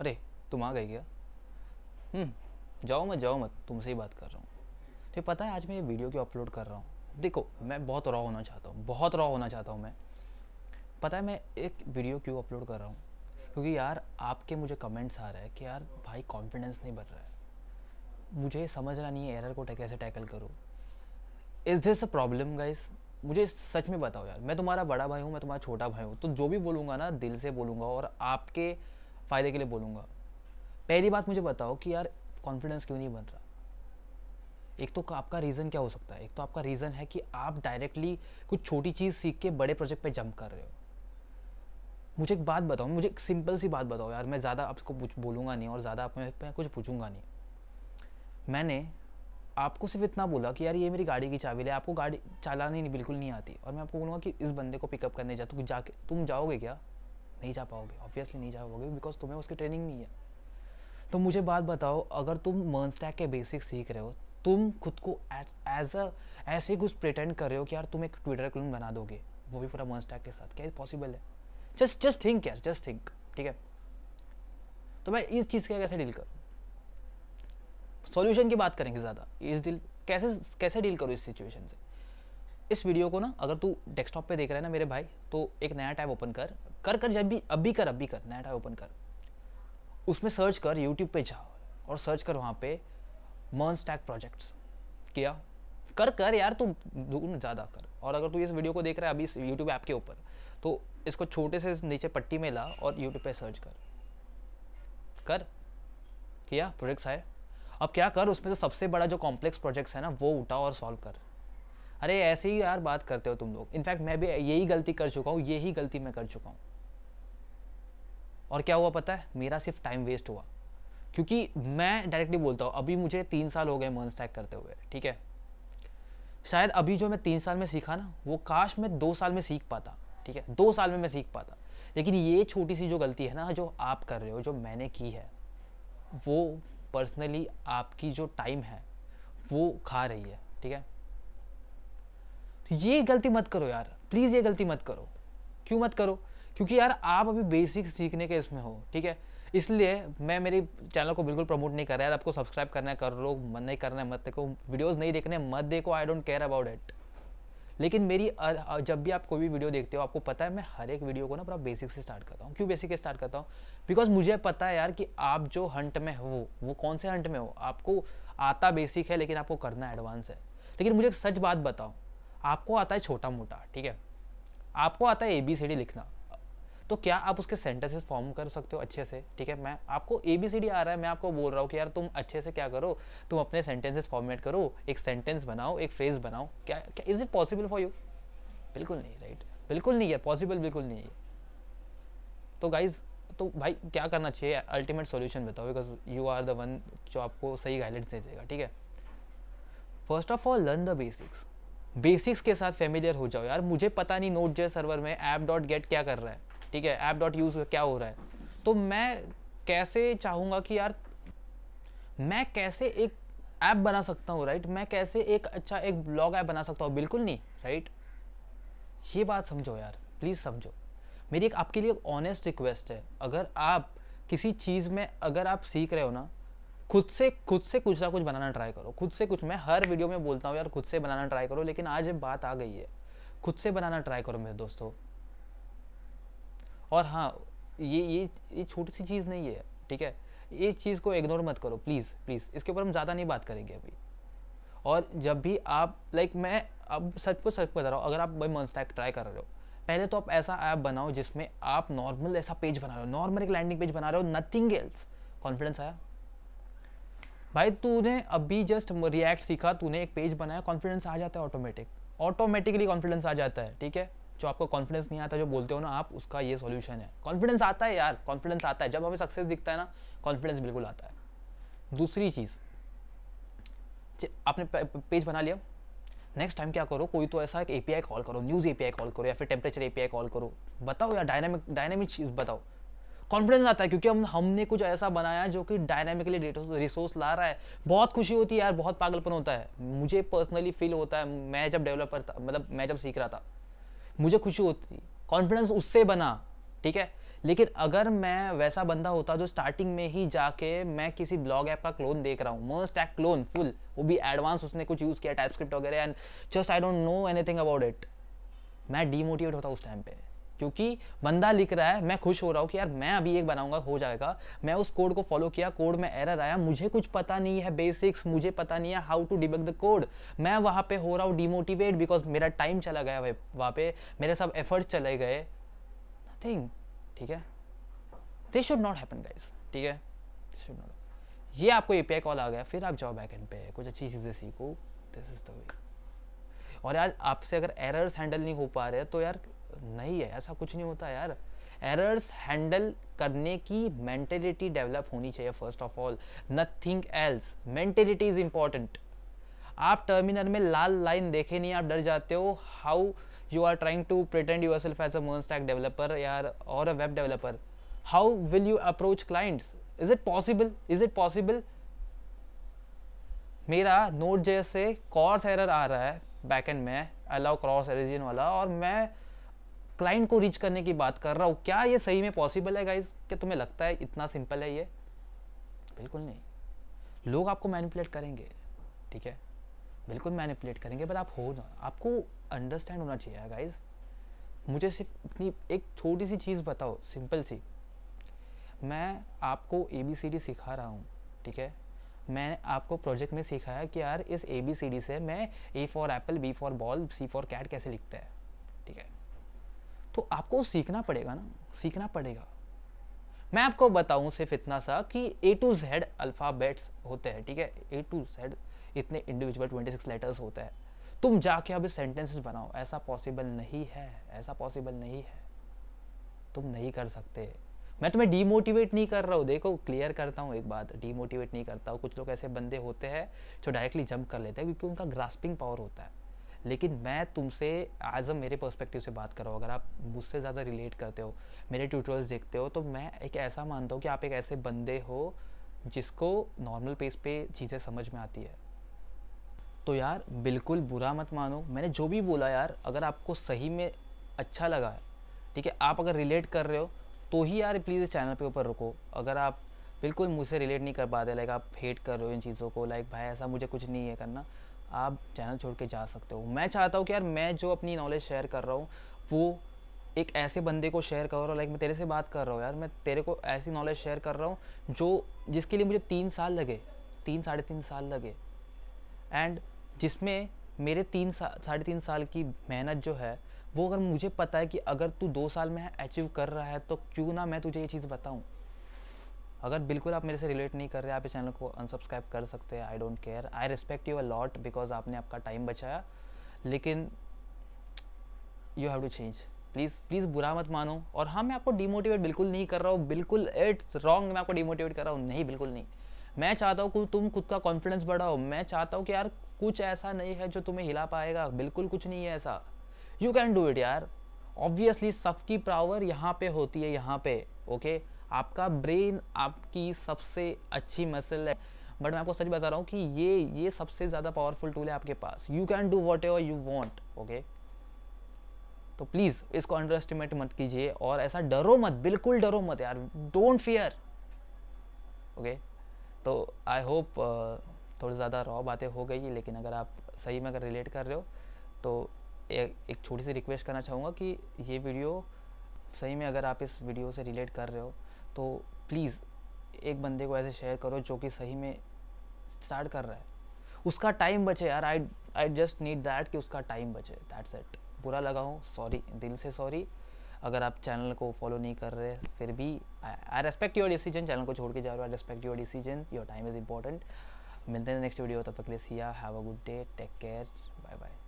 अरे तुम आ गए क्या हम्म, जाओ मत जाओ मत तुमसे ही बात कर रहा हूँ तो पता है आज मैं ये वीडियो क्यों अपलोड कर रहा हूँ देखो मैं बहुत रॉ होना चाहता हूँ बहुत रॉ होना चाहता हूँ मैं पता है मैं एक वीडियो क्यों अपलोड कर रहा हूँ क्योंकि यार आपके मुझे कमेंट्स आ रहे हैं कि यार भाई कॉन्फिडेंस नहीं बढ़ रहा है मुझे समझना नहीं है एरर को कैसे टैकल करूँ is this a problem guys मुझे सच में बताओ यार मैं तुम्हारा बड़ा भाई हूँ मैं तुम्हारा छोटा भाई हूँ तो जो भी बोलूँगा ना दिल से बोलूँगा और आपके फ़ायदे के लिए बोलूँगा पहली बात मुझे बताओ कि यार कॉन्फिडेंस क्यों नहीं बन रहा एक तो आपका रीज़न क्या हो सकता है एक तो आपका रीज़न है कि आप डायरेक्टली कुछ छोटी चीज़ सीख के बड़े प्रोजेक्ट पे जंप कर रहे हो मुझे एक बात बताओ मुझे एक सिंपल सी बात बताओ यार मैं ज़्यादा आपको बोलूँगा नहीं और ज़्यादा आप मैं कुछ पूछूंगा नहीं मैंने आपको सिर्फ इतना बोला कि यार ये मेरी गाड़ी की चाबी है आपको गाड़ी चलानी नहीं बिल्कुल नहीं आती और मैं आपको बोलूँगा कि इस बंदे को पिकअप करने जा जाके तुम जाओगे क्या नहीं जा पाओगे ऑब्वियसली नहीं जा पाओगे बिकॉज तुम्हें उसकी ट्रेनिंग नहीं है तो मुझे बात बताओ अगर तुम स्टैक के बेसिक सीख रहे हो तुम खुद को एज अ ऐसे कुछ प्रिटेंड कर रहे हो कि यार तुम एक ट्विटर क्लून बना दोगे वो भी पूरा स्टैक के साथ क्या पॉसिबल है जस्ट जस्ट थिंक यार जस्ट थिंक ठीक है तो मैं इस चीज़ का कैसे डील करूँ सॉल्यूशन की बात करेंगे ज़्यादा इस डील कैसे कैसे डील करूँ इस सिचुएशन से इस वीडियो को ना अगर तू डेस्कटॉप पे देख रहा है ना मेरे भाई तो एक नया टैब ओपन कर कर कर जब भी अभी कर अभी कर नया टैब ओपन कर उसमें सर्च कर यूट्यूब पे जा और सर्च कर वहाँ पे मर्न स्टैक प्रोजेक्ट्स किया कर कर यार तू ज़्यादा कर और अगर तू इस वीडियो को देख रहा है अभी इस यूट्यूब ऐप के ऊपर तो इसको छोटे से नीचे पट्टी में ला और यूट्यूब पे सर्च कर कर किया प्रोजेक्ट्स आए अब क्या कर उसमें से सबसे बड़ा जो कॉम्प्लेक्स प्रोजेक्ट्स है ना वो उठा और सॉल्व कर अरे ऐसे ही यार बात करते हो तुम लोग इनफैक्ट मैं भी यही गलती कर चुका हूँ यही गलती मैं कर चुका हूँ और क्या हुआ पता है मेरा सिर्फ टाइम वेस्ट हुआ क्योंकि मैं डायरेक्टली बोलता हूँ अभी मुझे तीन साल हो गए मन स्टैक करते हुए ठीक है शायद अभी जो मैं तीन साल में सीखा ना वो काश मैं दो साल में सीख पाता ठीक है दो साल में मैं सीख पाता लेकिन ये छोटी सी जो गलती है ना जो आप कर रहे हो जो मैंने की है वो पर्सनली आपकी जो टाइम है वो खा रही है ठीक है तो ये गलती मत करो यार प्लीज़ ये गलती मत करो क्यों मत करो क्योंकि यार आप अभी बेसिक सीखने के इसमें हो ठीक है इसलिए मैं मेरी चैनल को बिल्कुल प्रमोट नहीं कर रहा यार आपको सब्सक्राइब करना है कर लो मन नहीं करना है मत देखो वीडियोस नहीं देखने मत देखो I don't care about it लेकिन मेरी जब भी आप कोई भी वीडियो देखते हो आपको पता है मैं हर एक वीडियो को ना पूरा बेसिक से स्टार्ट करता हूँ क्यों बेसिक से स्टार्ट करता हूँ बिकॉज मुझे पता है यार कि आप जो हंट में हो वो कौन से हंट में हो आपको आता बेसिक है लेकिन आपको करना एडवांस है लेकिन मुझे सच बात बताओ आपको आता है छोटा मोटा ठीक है आपको आता है ए बी सी डी लिखना तो क्या आप उसके सेंटेंसेस फॉर्म कर सकते हो अच्छे से ठीक है मैं आपको ए बी सी डी आ रहा है मैं आपको बोल रहा हूँ कि यार तुम अच्छे से क्या करो तुम अपने सेंटेंसेस फॉर्मेट करो एक सेंटेंस बनाओ एक फ्रेज बनाओ क्या क्या is it possible for you बिल्कुल नहीं राइट बिल्कुल नहीं है पॉसिबल बिल्कुल नहीं है तो गाइज तो भाई क्या करना चाहिए अल्टीमेट सोल्यूशन बताओ because you are the one जो आपको सही गाइडेंस दे देगा ठीक है first of all learn the basics basics के साथ फेमिलियर हो जाओ यार मुझे पता नहीं नोट जे सर्वर में ऐप डॉट गेट क्या कर रहा है ठीक है ऐप डॉट यूज़ क्या हो रहा है तो मैं कैसे चाहूँगा कि यार मैं कैसे एक ऐप बना सकता हूँ राइट मैं कैसे एक अच्छा एक ब्लॉग ऐप बना सकता हूँ बिल्कुल नहीं राइट ये बात समझो यार प्लीज़ समझो मेरी एक आपके लिए ऑनेस्ट रिक्वेस्ट है अगर आप किसी चीज़ में अगर आप सीख रहे हो ना खुद से खुद से कुछ ना कुछ बनाना ट्राई करो खुद से कुछ मैं हर वीडियो में बोलता हूँ यार खुद से बनाना ट्राई करो लेकिन आज बात आ गई है खुद से बनाना ट्राई करो मेरे दोस्तों और हाँ ये ये ये छोटी सी चीज़ नहीं है ठीक है इस चीज़ को इग्नोर मत करो प्लीज़ प्लीज़ इसके ऊपर हम ज़्यादा नहीं बात करेंगे अभी और जब भी आप लाइक मैं अब सच को सच बता रहा हूँ अगर आप भाई मनस्टैक ट्राई कर रहे हो पहले तो आप ऐसा ऐप बनाओ जिसमें आप नॉर्मल ऐसा पेज बना रहे हो नॉर्मल एक लैंडिंग पेज बना रहे हो नथिंग एल्स कॉन्फिडेंस आया भाई तूने अभी जस्ट रिएक्ट सीखा तूने एक पेज बनाया कॉन्फिडेंस आ जाता है ऑटोमेटिक ऑटोमेटिकली कॉन्फिडेंस आ जाता है ठीक है जो आपको कॉन्फिडेंस नहीं आता जो बोलते हो ना आप उसका ये सोल्यूशन है कॉन्फिडेंस आता है यार कॉन्फिडेंस आता है जब हमें सक्सेस दिखता है ना कॉन्फिडेंस बिल्कुल आता है दूसरी चीज़ आपने पेज बना लिया नेक्स्ट टाइम क्या करो कोई तो ऐसा एक एपीआई कॉल करो न्यूज़ एपीआई कॉल करो या फिर टेम्परेचर एपीआई कॉल करो बताओ यार डायनामिक डायनामिक चीज़ बताओ कॉन्फिडेंस आता है क्योंकि हम हमने कुछ ऐसा बनाया जो कि डायनामिकली रिसोर्स ला रहा है बहुत खुशी होती है यार बहुत पागलपन होता है मुझे पर्सनली फील होता है मैं जब डेवलपर था मतलब मैं जब सीख रहा था मुझे खुशी होती थी कॉन्फिडेंस उससे बना ठीक है लेकिन अगर मैं वैसा बंदा होता जो स्टार्टिंग में ही जाके मैं किसी ब्लॉग ऐप का क्लोन देख रहा हूँ मोस्ट एक्ट क्लोन फुल वो भी एडवांस उसने कुछ यूज़ किया स्क्रिप्ट वगैरह and just I don't know anything about it मैं डीमोटिवेट होता उस टाइम पर क्योंकि बंदा लिख रहा है मैं खुश हो रहा हूँ कि यार मैं अभी एक बनाऊंगा हो जाएगा मैं उस कोड को फॉलो किया कोड में एरर आया मुझे कुछ पता नहीं है बेसिक्स मुझे पता नहीं है how to debug the code मैं वहाँ पे हो रहा हूँ डिमोटिवेट बिकॉज मेरा टाइम चला गया वहाँ पे मेरे सब एफर्ट्स चले गए नथिंग ठीक है this should not happen guys ठीक है शुड नॉट ये आपको ए कॉल आ गया फिर आप जाओ बैक एंड पे कुछ अच्छी चीज़ें सीखो दिस इज द वे और यार आपसे अगर एरर्स हैंडल नहीं हो पा रहे तो यार नहीं है ऐसा कुछ नहीं होता यार एरर्स हैंडल करने की मेंटेलिटी डेवलप होनी चाहिए first of all nothing else mentality is important आप टर्मिनल में लाल लाइन देखे नहीं आप डर जाते हो how you are trying to pretend yourself as a मोन स्टैक डेवलपर यार और a web developer how will you approach clients is it possible is it possible मेरा नोट जैसे कॉर्स एरर आ रहा है बैकेंड में अलाउ क्रॉस एरिजिन वाला और मैं क्लाइंट को रीच करने की बात कर रहा हूँ क्या ये सही में पॉसिबल है गाइज क्या तुम्हें लगता है इतना सिंपल है ये बिल्कुल नहीं लोग आपको मैनिपुलेट करेंगे ठीक है बिल्कुल मैनिपुलेट करेंगे बट आप हो ना आपको अंडरस्टैंड होना चाहिए गाइज मुझे सिर्फ इतनी एक छोटी सी चीज़ बताओ सिंपल सी मैं आपको ए बी सी डी सिखा रहा हूँ ठीक है मैं आपको प्रोजेक्ट में सिखाया कि यार इस ए बी सी डी से मैं A for apple B for ball C for cat कैसे लिखते हैं ठीक है तो आपको सीखना पड़ेगा ना सीखना पड़ेगा मैं आपको बताऊं सिर्फ इतना सा कि ए टू जेड अल्फ़ाबेट्स होते हैं ठीक है ए टू जेड इतने इंडिविजुअल ट्वेंटी सिक्स लेटर्स होते हैं तुम जाके अब सेंटेंसेस बनाओ ऐसा पॉसिबल नहीं है ऐसा पॉसिबल नहीं है तुम नहीं कर सकते मैं तुम्हें डीमोटिवेट नहीं कर रहा हूँ देखो क्लियर करता हूँ एक बात डीमोटिवेट नहीं करता हूँ कुछ लोग ऐसे बंदे होते हैं जो डायरेक्टली जंप कर लेते हैं क्योंकि उनका ग्रास्पिंग पावर होता है लेकिन मैं तुमसे एज अ मेरे पर्सपेक्टिव से बात कर रहा हूँ अगर आप मुझसे ज़्यादा रिलेट करते हो मेरे ट्यूटोरियल्स देखते हो तो मैं एक ऐसा मानता हूँ कि आप एक ऐसे बंदे हो जिसको नॉर्मल पेस पे चीज़ें समझ में आती है तो यार बिल्कुल बुरा मत मानो मैंने जो भी बोला यार अगर आपको सही में अच्छा लगा है ठीक है आप अगर रिलेट कर रहे हो तो ही यार प्लीज़ इस चैनल पे ऊपर रुको अगर आप बिल्कुल मुझसे रिलेट नहीं कर पा रहे लाइक आप हेट कर रहे हो इन चीज़ों को लाइक भाई ऐसा मुझे कुछ नहीं है करना आप चैनल छोड़ के जा सकते हो मैं चाहता हूँ कि यार मैं जो अपनी नॉलेज शेयर कर रहा हूँ वो एक ऐसे बंदे को शेयर कर रहा हूँ लाइक मैं तेरे से बात कर रहा हूँ यार मैं तेरे को ऐसी नॉलेज शेयर कर रहा हूँ जो जिसके लिए मुझे तीन साल लगे तीन साढ़े तीन साल लगे एंड जिसमें मेरे तीन साढ़े तीन साल की मेहनत जो है वो अगर मुझे पता है कि अगर तू दो साल में अचीव कर रहा है तो क्यों ना मैं तुझे ये चीज़ बताऊँ अगर बिल्कुल आप मेरे से रिलेट नहीं कर रहे आप इस चैनल को अनसब्सक्राइब कर सकते हैं I don't care I respect you a lot because आपने आपका टाइम बचाया लेकिन you have to change please please बुरा मत मानो और हाँ मैं आपको डिमोटिवेट बिल्कुल नहीं कर रहा हूँ बिल्कुल इट्स रॉन्ग मैं आपको डिमोटिवेट कर रहा हूँ नहीं बिल्कुल नहीं मैं चाहता हूँ कि तुम खुद का कॉन्फिडेंस बढ़ाओ मैं चाहता हूँ कि यार कुछ ऐसा नहीं है जो तुम्हें हिला पाएगा बिल्कुल कुछ नहीं है ऐसा यू कैन डू इट यार ऑब्वियसली सबकी पावर यहाँ पे होती है यहाँ पे ओके okay? आपका ब्रेन आपकी सबसे अच्छी मसल है बट मैं आपको सच बता रहा हूँ कि ये ये सबसे ज़्यादा पावरफुल टूल है आपके पास you can do whatever you want okay तो प्लीज़ इसको अंडर एस्टिमेट मत कीजिए और ऐसा डरो मत बिल्कुल डरो मत यार डोंट फियर ओके तो आई होप uh, थोड़ी ज़्यादा रॉ बातें हो गई लेकिन अगर आप सही में अगर रिलेट कर रहे हो तो एक, एक छोटी सी रिक्वेस्ट करना चाहूँगा कि ये वीडियो सही में अगर आप इस वीडियो से रिलेट कर रहे हो तो प्लीज़ एक बंदे को ऐसे शेयर करो जो कि सही में स्टार्ट कर रहा है उसका टाइम बचे यार I I just need that कि उसका टाइम बचे दैट्स इट बुरा लगा हूँ सॉरी दिल से सॉरी अगर आप चैनल को फॉलो नहीं कर रहे फिर भी I respect your decision channel को छोड़ के जा रहे हो I respect your decision your time is important मिलते हैं नेक्स्ट वीडियो तब तक ले लिए see ya have a good day take care bye bye